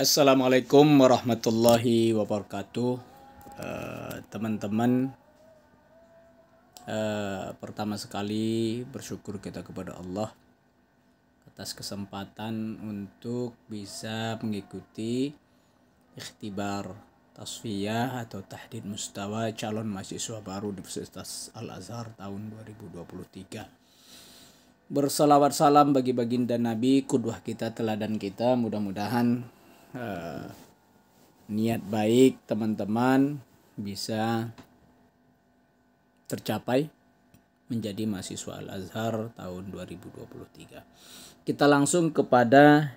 Assalamualaikum warahmatullahi wabarakatuh eh, Teman-teman uh, uh, Pertama sekali bersyukur kita kepada Allah Atas kesempatan untuk bisa mengikuti Ikhtibar tasfiyah atau tahdid mustawa calon mahasiswa baru di Universitas Al-Azhar tahun 2023 Bersalawat salam bagi baginda Nabi, kudwah kita, teladan kita, mudah-mudahan Eh, niat baik teman-teman bisa tercapai menjadi mahasiswa Al-Azhar tahun 2023. Kita langsung kepada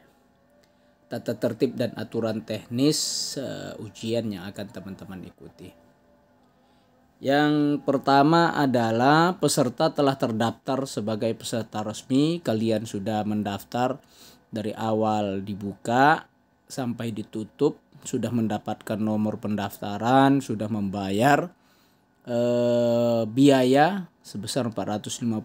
tata tertib dan aturan teknis uh, ujian yang akan teman-teman ikuti. Yang pertama adalah peserta telah terdaftar sebagai peserta resmi, kalian sudah mendaftar dari awal dibuka sampai ditutup sudah mendapatkan nomor pendaftaran sudah membayar eh, biaya sebesar 450.000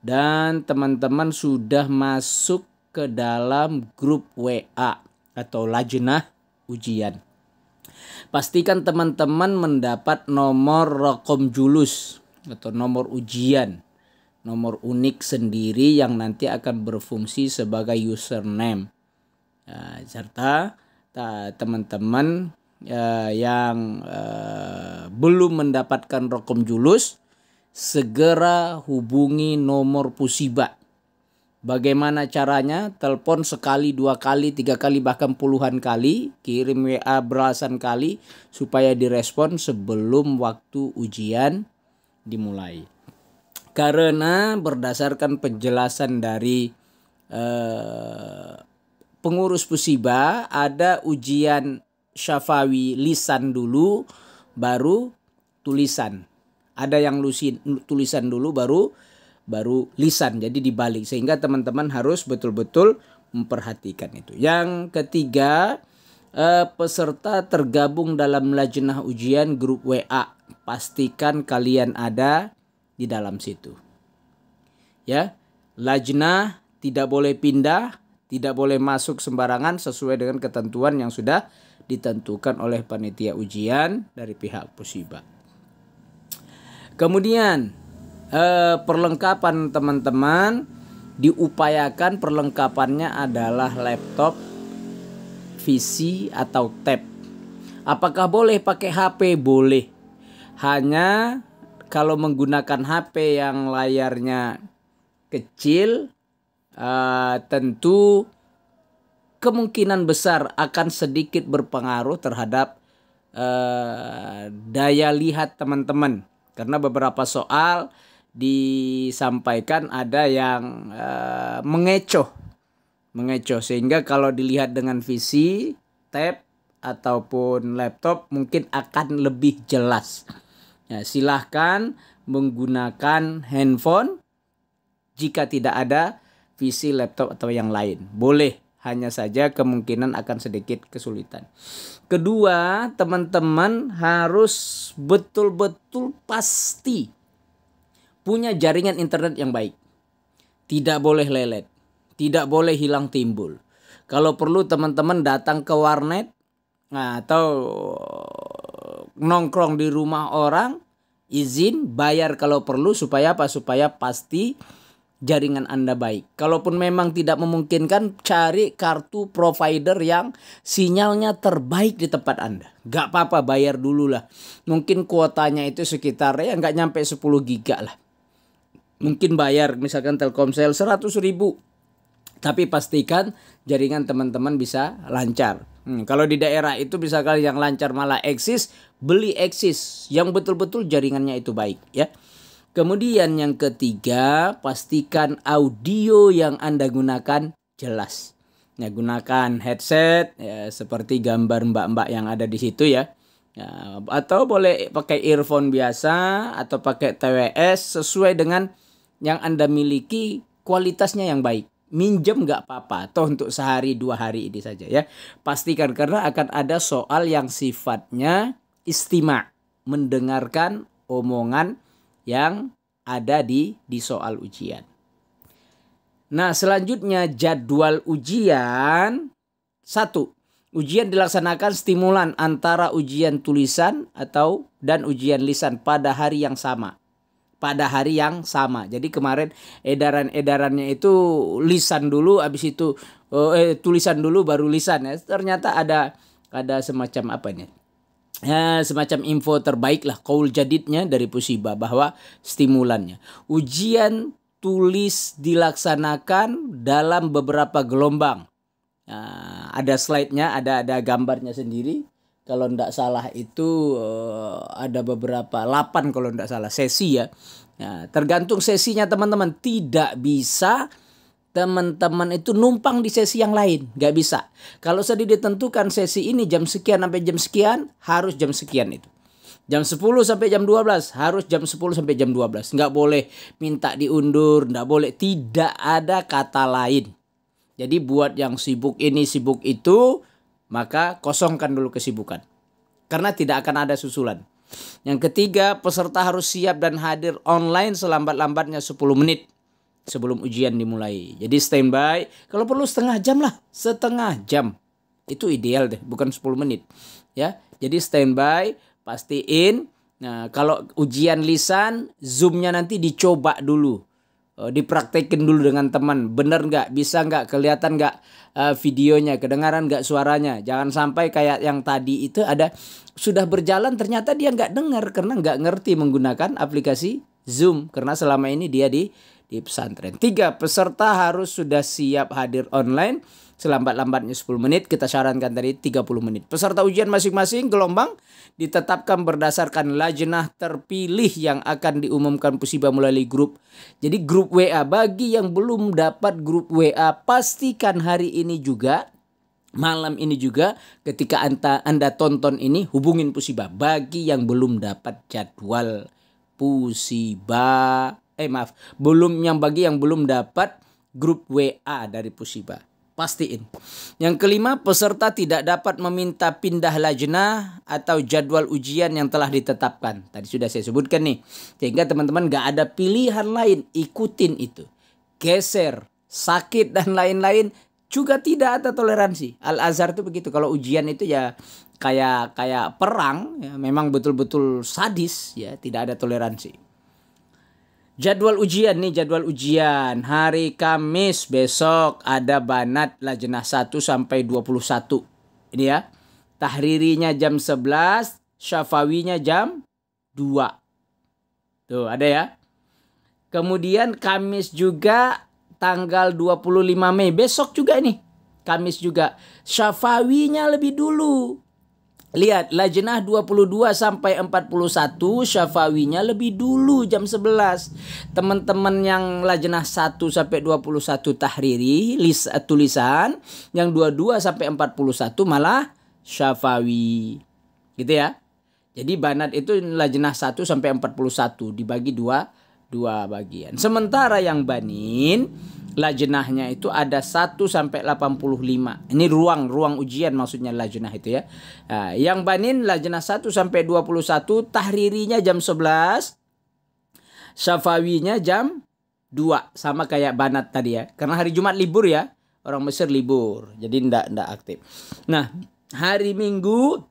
dan teman-teman sudah masuk ke dalam grup WA atau lajnah ujian. Pastikan teman-teman mendapat nomor rekom julus atau nomor ujian, nomor unik sendiri yang nanti akan berfungsi sebagai username ya, serta teman-teman ya, yang eh, belum mendapatkan rokom julus segera hubungi nomor pusiba Bagaimana caranya? Telepon sekali, dua kali, tiga kali, bahkan puluhan kali. Kirim WA belasan kali supaya direspon sebelum waktu ujian dimulai. Karena berdasarkan penjelasan dari eh, pengurus pusiba ada ujian syafawi lisan dulu baru tulisan. Ada yang lusin, tulisan dulu baru baru lisan. Jadi dibalik sehingga teman-teman harus betul-betul memperhatikan itu. Yang ketiga, eh, peserta tergabung dalam lajnah ujian grup WA. Pastikan kalian ada di dalam situ. Ya, lajnah tidak boleh pindah tidak boleh masuk sembarangan sesuai dengan ketentuan yang sudah ditentukan oleh panitia ujian dari pihak Pusiba. Kemudian eh, perlengkapan teman-teman diupayakan perlengkapannya adalah laptop, visi atau tab. Apakah boleh pakai HP? Boleh. Hanya kalau menggunakan HP yang layarnya kecil uh, tentu kemungkinan besar akan sedikit berpengaruh terhadap uh, daya lihat teman-teman karena beberapa soal disampaikan ada yang uh, mengecoh mengecoh sehingga kalau dilihat dengan visi tab ataupun laptop mungkin akan lebih jelas ya, silahkan menggunakan handphone jika tidak ada PC, laptop, atau yang lain. Boleh, hanya saja kemungkinan akan sedikit kesulitan. Kedua, teman-teman harus betul-betul pasti punya jaringan internet yang baik. Tidak boleh lelet, tidak boleh hilang timbul. Kalau perlu teman-teman datang ke warnet nah, atau nongkrong di rumah orang, izin bayar kalau perlu supaya apa? Supaya pasti jaringan Anda baik. Kalaupun memang tidak memungkinkan, cari kartu provider yang sinyalnya terbaik di tempat Anda. Gak apa-apa, bayar dulu lah. Mungkin kuotanya itu sekitar ya nggak nyampe 10 giga lah. Mungkin bayar misalkan Telkomsel 100 ribu. Tapi pastikan jaringan teman-teman bisa lancar. Hmm, kalau di daerah itu bisa misalkan yang lancar malah eksis, beli eksis yang betul-betul jaringannya itu baik ya. Kemudian yang ketiga, pastikan audio yang Anda gunakan jelas. Ya, gunakan headset ya, seperti gambar mbak-mbak yang ada di situ ya. ya. Atau boleh pakai earphone biasa atau pakai TWS sesuai dengan yang Anda miliki kualitasnya yang baik. Minjem nggak apa-apa, toh untuk sehari dua hari ini saja ya. Pastikan karena akan ada soal yang sifatnya istimak mendengarkan omongan yang ada di di soal ujian. Nah, selanjutnya jadwal ujian satu Ujian dilaksanakan stimulan antara ujian tulisan atau dan ujian lisan pada hari yang sama. Pada hari yang sama. Jadi kemarin edaran-edarannya itu lisan dulu habis itu eh, eh tulisan dulu baru lisan ya. Ternyata ada ada semacam apa nih? ya, semacam info terbaik lah kaul jadidnya dari Pusiba bahwa stimulannya ujian tulis dilaksanakan dalam beberapa gelombang nah, ada slide-nya ada ada gambarnya sendiri kalau tidak salah itu eh, ada beberapa 8 kalau tidak salah sesi ya nah, tergantung sesinya teman-teman tidak bisa teman-teman itu numpang di sesi yang lain nggak bisa kalau sudah ditentukan sesi ini jam sekian sampai jam sekian harus jam sekian itu jam 10 sampai jam 12 harus jam 10 sampai jam 12 nggak boleh minta diundur nggak boleh tidak ada kata lain jadi buat yang sibuk ini sibuk itu maka kosongkan dulu kesibukan karena tidak akan ada susulan yang ketiga peserta harus siap dan hadir online selambat-lambatnya 10 menit sebelum ujian dimulai. Jadi standby, kalau perlu setengah jam lah, setengah jam. Itu ideal deh, bukan 10 menit. Ya, jadi standby, pastiin nah kalau ujian lisan zoomnya nanti dicoba dulu eh, dipraktekin dulu dengan teman bener nggak bisa nggak kelihatan nggak uh, videonya kedengaran nggak suaranya jangan sampai kayak yang tadi itu ada sudah berjalan ternyata dia nggak dengar karena nggak ngerti menggunakan aplikasi zoom karena selama ini dia di di pesantren. Tiga, peserta harus sudah siap hadir online selambat-lambatnya 10 menit. Kita sarankan tiga 30 menit. Peserta ujian masing-masing gelombang ditetapkan berdasarkan lajnah terpilih yang akan diumumkan pusibah melalui grup. Jadi grup WA bagi yang belum dapat grup WA pastikan hari ini juga malam ini juga ketika anda, anda tonton ini hubungin pusiba bagi yang belum dapat jadwal pusiba eh maaf, belum yang bagi yang belum dapat grup WA dari Pusiba. Pastiin. Yang kelima, peserta tidak dapat meminta pindah lajnah atau jadwal ujian yang telah ditetapkan. Tadi sudah saya sebutkan nih. Sehingga teman-teman gak ada pilihan lain. Ikutin itu. Geser, sakit, dan lain-lain juga tidak ada toleransi. Al-Azhar itu begitu. Kalau ujian itu ya kayak kayak perang ya memang betul-betul sadis ya, tidak ada toleransi. Jadwal ujian nih, jadwal ujian. Hari Kamis besok ada banat lah jenah 1 sampai 21. Ini ya. Tahririnya jam 11, syafawinya jam 2. Tuh, ada ya. Kemudian Kamis juga tanggal 25 Mei, besok juga nih. Kamis juga. Syafawinya lebih dulu. Lihat, lajnah 22 sampai 41 Syafawinya lebih dulu jam 11. Teman-teman yang lajnah 1 sampai 21 Tahriri, lis, tulisan, yang 22 sampai 41 malah Syafawi. Gitu ya. Jadi banat itu lajnah 1 sampai 41 dibagi 2 dua bagian. Sementara yang banin Lajenahnya itu ada 1 sampai 85. Ini ruang ruang ujian maksudnya lajenah itu ya. Nah, yang banin lajenah 1 sampai 21 tahririnya jam 11. Syafawinya jam 2 sama kayak banat tadi ya. Karena hari Jumat libur ya. Orang Mesir libur. Jadi ndak ndak aktif. Nah, hari Minggu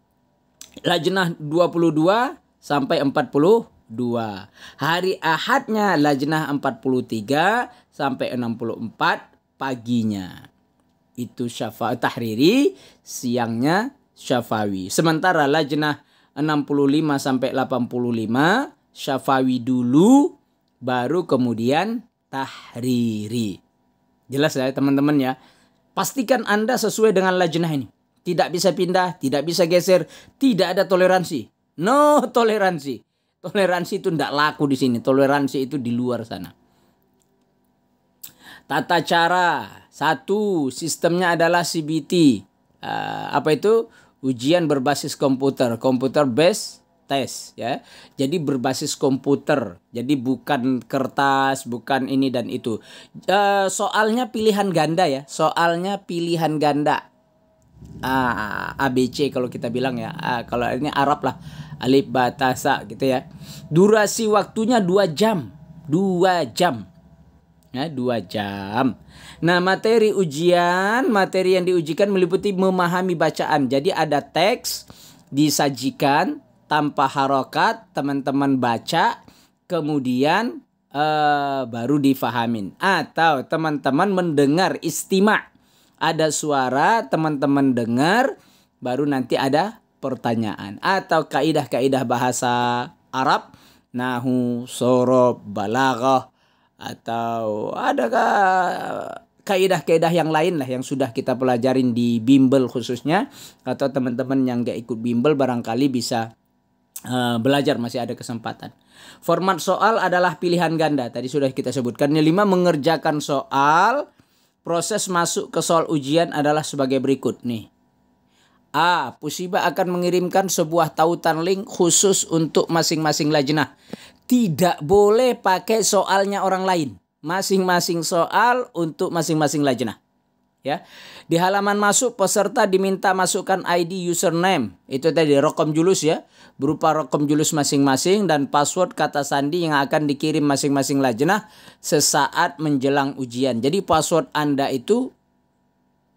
puluh 22 sampai dua. Hari Ahadnya lajnah 43 sampai 64 paginya. Itu syafa'at tahriri, siangnya syafawi. Sementara lajnah 65 sampai 85 syafawi dulu baru kemudian tahriri. Jelas ya teman-teman ya. Pastikan Anda sesuai dengan lajnah ini. Tidak bisa pindah, tidak bisa geser, tidak ada toleransi. No toleransi. Toleransi itu tidak laku di sini. Toleransi itu di luar sana. Tata cara satu sistemnya adalah CBT. Uh, ah, apa itu? Ujian berbasis komputer, komputer based test ya. Jadi berbasis komputer. Jadi bukan kertas, bukan ini dan itu. Uh, soalnya pilihan ganda ya. Soalnya pilihan ganda. Uh, ah, ABC kalau kita bilang ya. Uh, kalau ini Arab lah. Alif batasa gitu ya. Durasi waktunya dua jam. dua jam ya, dua jam. Nah materi ujian, materi yang diujikan meliputi memahami bacaan. Jadi ada teks disajikan tanpa harokat, teman-teman baca, kemudian uh, baru difahamin. Atau teman-teman mendengar istimak. Ada suara, teman-teman dengar, baru nanti ada pertanyaan. Atau kaidah-kaidah bahasa Arab, nahu, sorob, balaghah, atau adakah kaidah-kaidah yang lain lah yang sudah kita pelajarin di bimbel khususnya atau teman-teman yang gak ikut bimbel barangkali bisa uh, belajar masih ada kesempatan. Format soal adalah pilihan ganda. Tadi sudah kita sebutkan. Yang lima mengerjakan soal. Proses masuk ke soal ujian adalah sebagai berikut nih. A. Pusiba akan mengirimkan sebuah tautan link khusus untuk masing-masing lajnah tidak boleh pakai soalnya orang lain. Masing-masing soal untuk masing-masing lajnah. Ya. Di halaman masuk peserta diminta masukkan ID username. Itu tadi rokom julus ya. Berupa rokom julus masing-masing dan password kata sandi yang akan dikirim masing-masing lajnah sesaat menjelang ujian. Jadi password Anda itu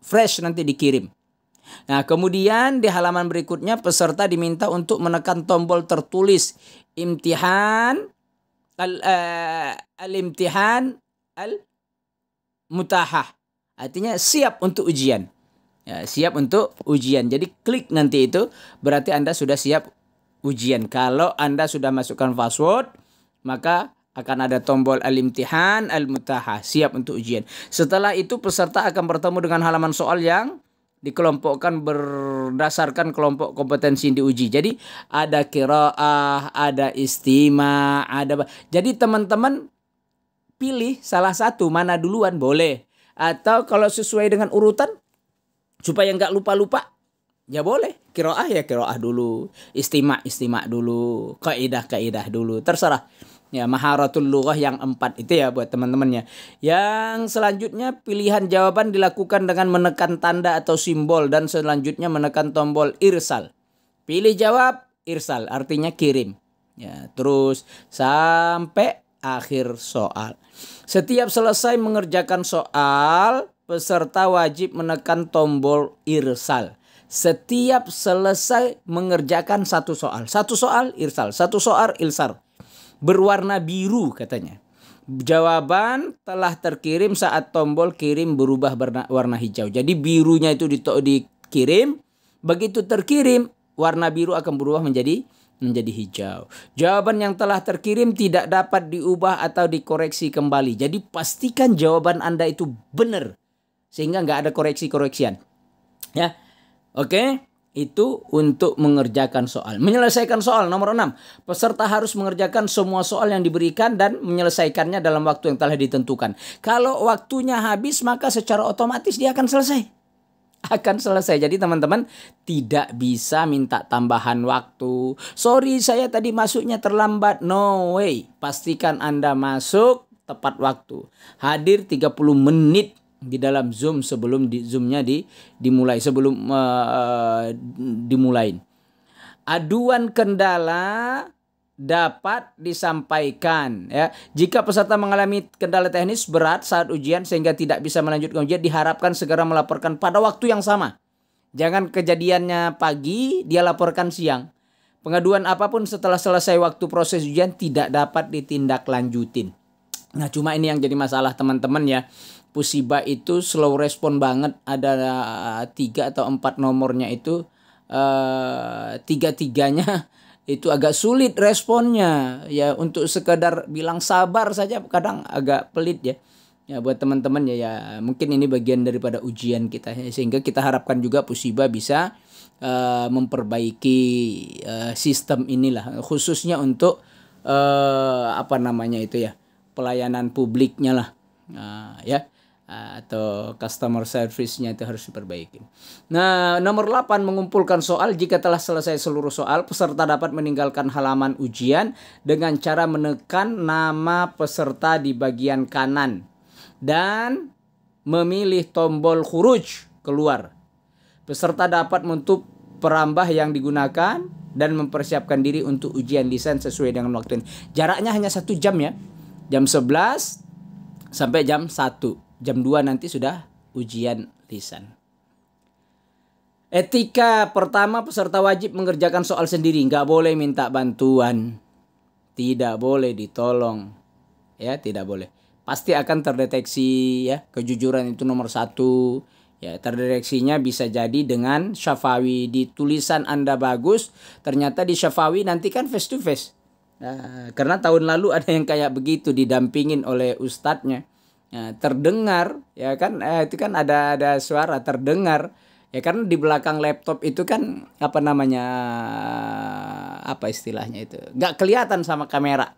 fresh nanti dikirim. Nah, kemudian di halaman berikutnya peserta diminta untuk menekan tombol tertulis imtihan al, uh, al imtihan al mutahah. Artinya siap untuk ujian. Ya, siap untuk ujian. Jadi klik nanti itu berarti Anda sudah siap ujian. Kalau Anda sudah masukkan password, maka akan ada tombol al-imtihan al mutaha siap untuk ujian. Setelah itu peserta akan bertemu dengan halaman soal yang dikelompokkan berdasarkan kelompok kompetensi yang diuji. Jadi ada kiroah, ada istima, ada jadi teman-teman pilih salah satu mana duluan boleh atau kalau sesuai dengan urutan supaya nggak lupa-lupa ya boleh kiroah ya kiroah dulu istima istima dulu kaidah kaidah dulu terserah ya maharatul lughah yang empat itu ya buat teman-temannya. Yang selanjutnya pilihan jawaban dilakukan dengan menekan tanda atau simbol dan selanjutnya menekan tombol irsal. Pilih jawab irsal artinya kirim. Ya, terus sampai akhir soal. Setiap selesai mengerjakan soal, peserta wajib menekan tombol irsal setiap selesai mengerjakan satu soal. Satu soal irsal, satu soal irsal berwarna biru katanya. Jawaban telah terkirim saat tombol kirim berubah warna hijau. Jadi birunya itu dikirim, begitu terkirim warna biru akan berubah menjadi menjadi hijau. Jawaban yang telah terkirim tidak dapat diubah atau dikoreksi kembali. Jadi pastikan jawaban Anda itu benar sehingga nggak ada koreksi-koreksian. Ya. Oke. Okay? itu untuk mengerjakan soal. Menyelesaikan soal nomor 6. Peserta harus mengerjakan semua soal yang diberikan dan menyelesaikannya dalam waktu yang telah ditentukan. Kalau waktunya habis maka secara otomatis dia akan selesai. Akan selesai. Jadi teman-teman tidak bisa minta tambahan waktu. Sorry saya tadi masuknya terlambat. No way. Pastikan Anda masuk tepat waktu. Hadir 30 menit di dalam Zoom sebelum di Zoomnya di dimulai sebelum uh, eh, eh, dimulai. Aduan kendala dapat disampaikan ya. Jika peserta mengalami kendala teknis berat saat ujian sehingga tidak bisa melanjutkan ujian diharapkan segera melaporkan pada waktu yang sama. Jangan kejadiannya pagi dia laporkan siang. Pengaduan apapun setelah selesai waktu proses ujian tidak dapat ditindaklanjutin. Nah, cuma ini yang jadi masalah teman-teman ya. Pusiba itu slow respon banget ada eh, tiga atau empat nomornya itu eh, tiga tiganya itu agak sulit responnya ya untuk sekedar bilang sabar saja kadang agak pelit ya ya buat teman-teman ya ya mungkin ini bagian daripada ujian kita ya. sehingga kita harapkan juga Pusiba bisa uh, memperbaiki uh, sistem inilah khususnya untuk uh, apa namanya itu ya pelayanan publiknya lah uh, ya Ah, atau customer service-nya itu harus diperbaiki. Nah, nomor 8 mengumpulkan soal jika telah selesai seluruh soal, peserta dapat meninggalkan halaman ujian dengan cara menekan nama peserta di bagian kanan dan memilih tombol khuruj keluar. Peserta dapat menutup perambah yang digunakan dan mempersiapkan diri untuk ujian desain sesuai dengan waktu. Jaraknya hanya satu jam ya. Jam 11 sampai jam 1 jam 2 nanti sudah ujian lisan. Etika pertama peserta wajib mengerjakan soal sendiri, nggak boleh minta bantuan, tidak boleh ditolong, ya tidak boleh. Pasti akan terdeteksi ya kejujuran itu nomor satu. Ya terdeteksinya bisa jadi dengan syafawi di tulisan anda bagus, ternyata di syafawi nanti kan face to face. Nah, karena tahun lalu ada yang kayak begitu didampingin oleh ustadznya Nah, terdengar ya kan eh, itu kan ada ada suara terdengar ya karena di belakang laptop itu kan apa namanya apa istilahnya itu nggak kelihatan sama kamera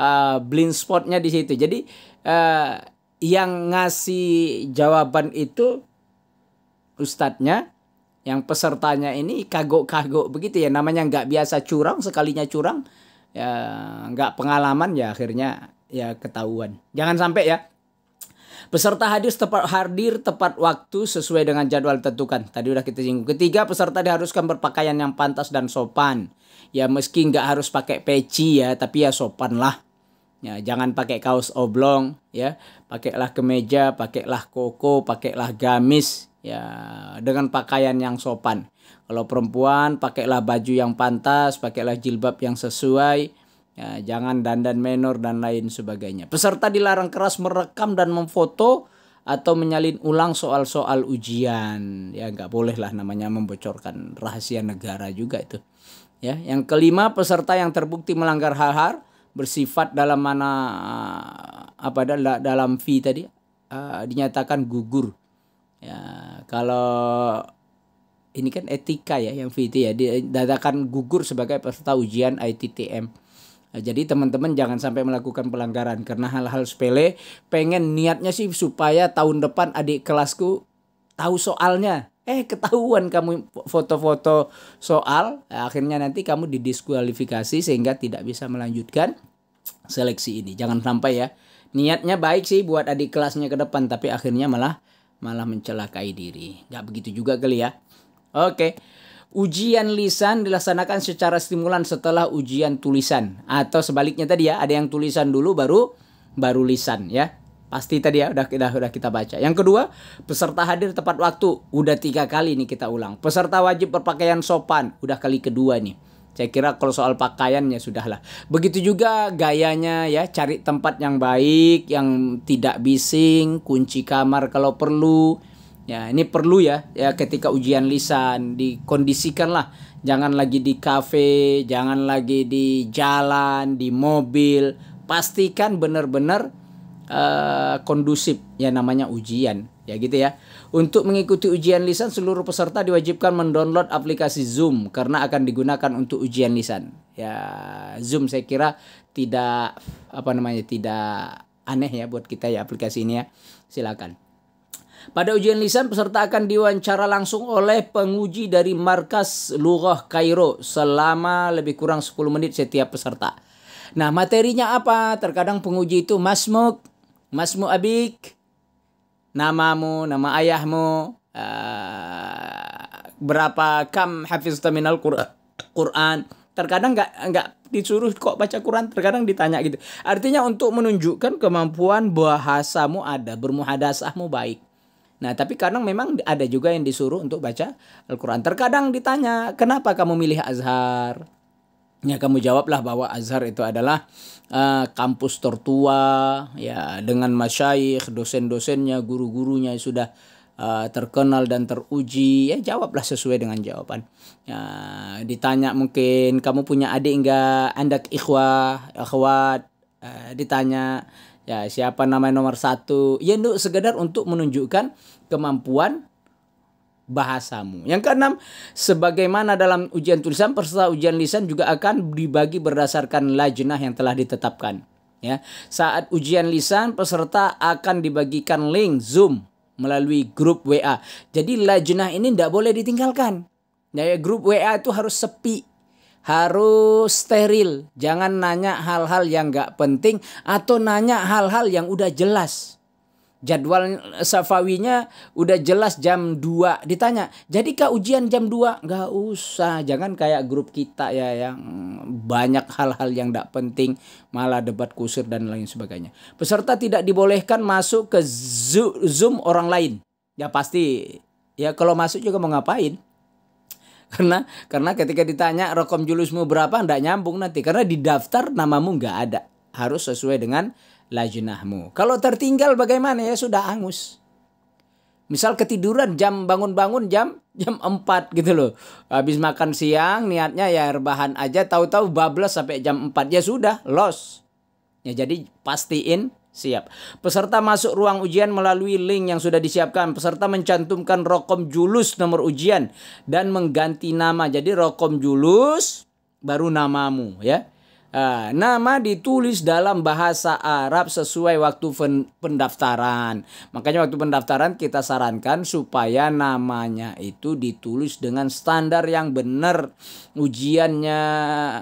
uh, blind spotnya di situ jadi uh, yang ngasih jawaban itu ustadznya yang pesertanya ini kagok-kagok begitu ya namanya nggak biasa curang sekalinya curang ya nggak pengalaman ya akhirnya ya ketahuan jangan sampai ya Peserta hadir tepat hadir tepat waktu sesuai dengan jadwal tentukan. Tadi udah kita singgung. Ketiga, peserta diharuskan berpakaian yang pantas dan sopan. Ya meski nggak harus pakai peci ya, tapi ya sopan lah. Ya, jangan pakai kaos oblong ya. Pakailah kemeja, pakailah koko, pakailah gamis ya dengan pakaian yang sopan. Kalau perempuan pakailah baju yang pantas, pakailah jilbab yang sesuai, Ya, jangan dandan menor dan lain sebagainya. Peserta dilarang keras merekam dan memfoto atau menyalin ulang soal-soal ujian. Ya nggak boleh lah namanya membocorkan rahasia negara juga itu. Ya, yang kelima peserta yang terbukti melanggar hal-hal bersifat dalam mana ah, apa ada dalam fee tadi uh, dinyatakan gugur. Ya, kalau ini kan etika ya yang fee itu ya dinyatakan gugur sebagai peserta ujian ITTM Nah, jadi teman-teman jangan sampai melakukan pelanggaran karena hal-hal sepele pengen niatnya sih supaya tahun depan adik kelasku tahu soalnya. Eh ketahuan kamu foto-foto soal, nah, akhirnya nanti kamu didiskualifikasi sehingga tidak bisa melanjutkan seleksi ini. Jangan sampai ya. Niatnya baik sih buat adik kelasnya ke depan tapi akhirnya malah malah mencelakai diri. Gak begitu juga kali ya. Oke. Okay ujian lisan dilaksanakan secara stimulan setelah ujian tulisan atau sebaliknya tadi ya ada yang tulisan dulu baru baru lisan ya pasti tadi ya udah udah udah kita baca yang kedua peserta hadir tepat waktu udah tiga kali nih kita ulang peserta wajib berpakaian sopan udah kali kedua nih saya kira kalau soal pakaiannya sudahlah. Begitu juga gayanya ya, cari tempat yang baik, yang tidak bising, kunci kamar kalau perlu, Ya, ini perlu ya, ya ketika ujian lisan dikondisikanlah, jangan lagi di kafe, jangan lagi di jalan, di mobil. Pastikan benar-benar uh, kondusif ya namanya ujian, ya gitu ya. Untuk mengikuti ujian lisan seluruh peserta diwajibkan mendownload aplikasi Zoom karena akan digunakan untuk ujian lisan. Ya, Zoom saya kira tidak apa namanya tidak aneh ya buat kita ya aplikasi ini ya. Silakan. Pada ujian lisan, peserta akan diwawancara langsung oleh penguji dari Markas Lughah Kairo selama lebih kurang 10 menit setiap peserta. Nah, materinya apa? Terkadang penguji itu masmuk, masmuk abik, namamu, nama ayahmu, uh, berapa kam hafiz terminal Quran. Terkadang nggak nggak disuruh kok baca Quran, terkadang ditanya gitu. Artinya untuk menunjukkan kemampuan bahasamu ada, bermuhadasahmu baik. Nah, tapi kadang memang ada juga yang disuruh untuk baca Al-Quran. Terkadang ditanya, kenapa kamu milih Azhar? Ya, kamu jawablah bahwa Azhar itu adalah uh, kampus tertua, ya, dengan masyaikh, dosen-dosennya, guru-gurunya sudah uh, terkenal dan teruji. Ya, jawablah sesuai dengan jawaban. Ya, ditanya mungkin, kamu punya adik enggak? Anda ikhwah, akhwat? Uh, ditanya, ya siapa namanya nomor satu ya untuk sekedar untuk menunjukkan kemampuan bahasamu yang keenam sebagaimana dalam ujian tulisan peserta ujian lisan juga akan dibagi berdasarkan lajnah yang telah ditetapkan ya saat ujian lisan peserta akan dibagikan link zoom melalui grup WA jadi lajnah ini tidak boleh ditinggalkan ya, ya grup WA itu harus sepi harus steril. Jangan nanya hal-hal yang gak penting atau nanya hal-hal yang udah jelas. Jadwal safawinya udah jelas jam 2 ditanya. jadi kak ujian jam 2? Gak usah. Jangan kayak grup kita ya yang banyak hal-hal yang gak penting. Malah debat kusir dan lain sebagainya. Peserta tidak dibolehkan masuk ke Zoom orang lain. Ya pasti. Ya kalau masuk juga mau ngapain karena karena ketika ditanya rokom julusmu berapa ndak nyambung nanti karena di daftar namamu nggak ada harus sesuai dengan lajunahmu. kalau tertinggal bagaimana ya sudah angus misal ketiduran jam bangun-bangun jam jam 4 gitu loh habis makan siang niatnya ya rebahan aja tahu-tahu bablas sampai jam empat ya sudah los ya jadi pastiin Siap. Peserta masuk ruang ujian melalui link yang sudah disiapkan. Peserta mencantumkan rokom julus nomor ujian dan mengganti nama. Jadi rokom julus baru namamu ya. Uh, nama ditulis dalam bahasa Arab sesuai waktu pendaftaran. Makanya waktu pendaftaran kita sarankan supaya namanya itu ditulis dengan standar yang benar. Ujiannya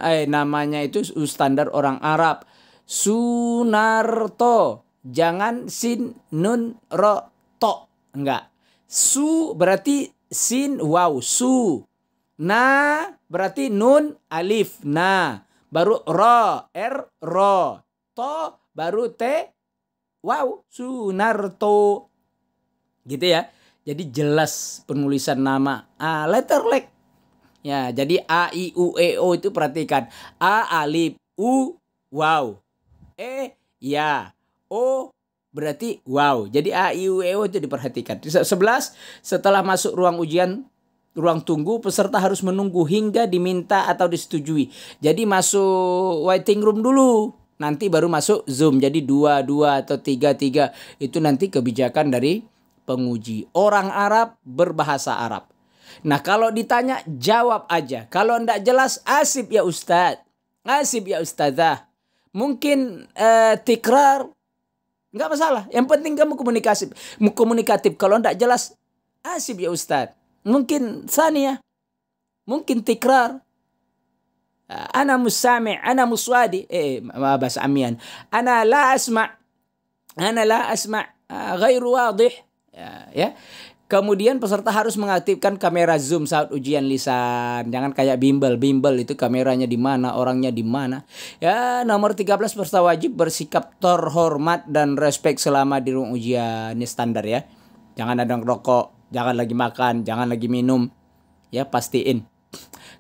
eh namanya itu standar orang Arab Sunarto. Jangan sin nun ro to. Enggak. Su berarti sin wow su. Na berarti nun alif na. Baru ro r ro. To baru te wow Sunarto. Gitu ya. Jadi jelas penulisan nama. A letter leg. Ya, jadi A I U E O itu perhatikan. A alif, U wow. E ya. O berarti wow. Jadi A I U E O itu diperhatikan. 11 setelah masuk ruang ujian ruang tunggu peserta harus menunggu hingga diminta atau disetujui. Jadi masuk waiting room dulu. Nanti baru masuk Zoom. Jadi dua dua atau tiga tiga itu nanti kebijakan dari penguji. Orang Arab berbahasa Arab. Nah kalau ditanya jawab aja. Kalau tidak jelas asib ya Ustadz. Asib ya Ustadzah mungkin eh, tikrar nggak masalah yang penting kamu komunikasi komunikatif kalau tidak jelas asib ya ustad mungkin sania ya. mungkin tikrar ah, ana musami ana muswadi eh bahasa amian ana la asma ana la asma غير ah, واضح ya, ya. Kemudian peserta harus mengaktifkan kamera zoom saat ujian lisan. Jangan kayak bimbel, bimbel itu kameranya di mana, orangnya di mana. Ya, nomor 13 peserta wajib bersikap terhormat dan respect selama di ruang ujian. Ini standar ya. Jangan ada rokok, jangan lagi makan, jangan lagi minum. Ya, pastiin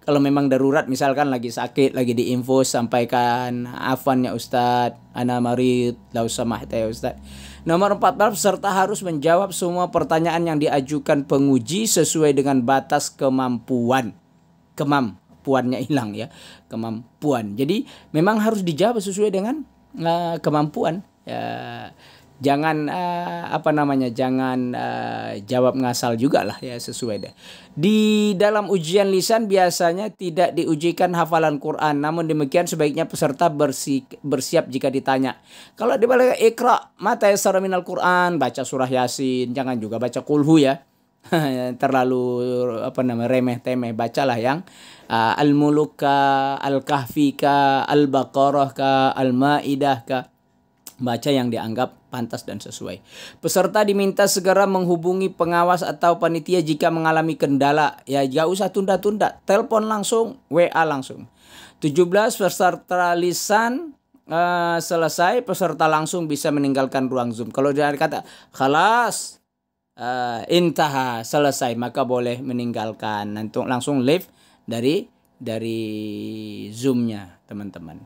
kalau memang darurat misalkan lagi sakit lagi diinfus sampaikan afan ya Ustadz ana marid lau samahta ya Ustad. nomor 14 serta harus menjawab semua pertanyaan yang diajukan penguji sesuai dengan batas kemampuan kemampuannya hilang ya kemampuan jadi memang harus dijawab sesuai dengan uh, kemampuan ya uh, jangan uh, apa namanya jangan uh, jawab ngasal juga lah ya sesuai deh di dalam ujian lisan biasanya tidak diujikan hafalan Quran namun demikian sebaiknya peserta bersi bersiap jika ditanya kalau dibalik ikra mata ya minal Quran baca surah yasin jangan juga baca kulhu ya terlalu apa namanya remeh temeh bacalah yang uh, eh, al muluka al kahfika al baqarah ka al maidah ka baca yang dianggap pantas dan sesuai. Peserta diminta segera menghubungi pengawas atau panitia jika mengalami kendala. Ya, jangan usah tunda-tunda. Telepon langsung, WA langsung. 17 peserta lisan uh, selesai, peserta langsung bisa meninggalkan ruang Zoom. Kalau dia kata, "Khalas, uh, intaha, selesai," maka boleh meninggalkan. Nanti langsung live dari dari Zoom-nya, teman-teman.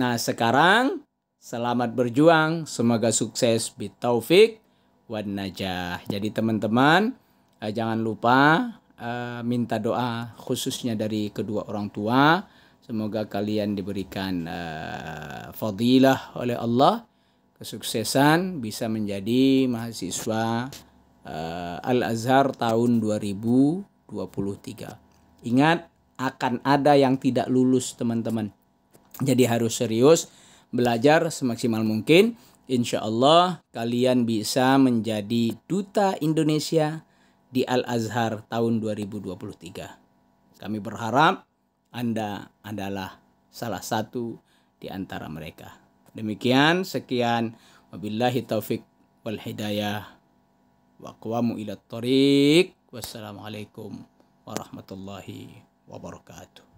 Nah, sekarang Selamat berjuang, semoga sukses Bitaufik taufik wan najah. Jadi teman-teman eh, jangan lupa eh, minta doa khususnya dari kedua orang tua. Semoga kalian diberikan eh, fadilah oleh Allah kesuksesan bisa menjadi mahasiswa eh, Al Azhar tahun 2023. Ingat akan ada yang tidak lulus teman-teman. Jadi harus serius belajar semaksimal mungkin. Insya Allah kalian bisa menjadi duta Indonesia di Al-Azhar tahun 2023. Kami berharap Anda adalah salah satu di antara mereka. Demikian, sekian. Wabillahi taufik wal hidayah. Wa qawamu ila tariq. Wassalamualaikum warahmatullahi wabarakatuh.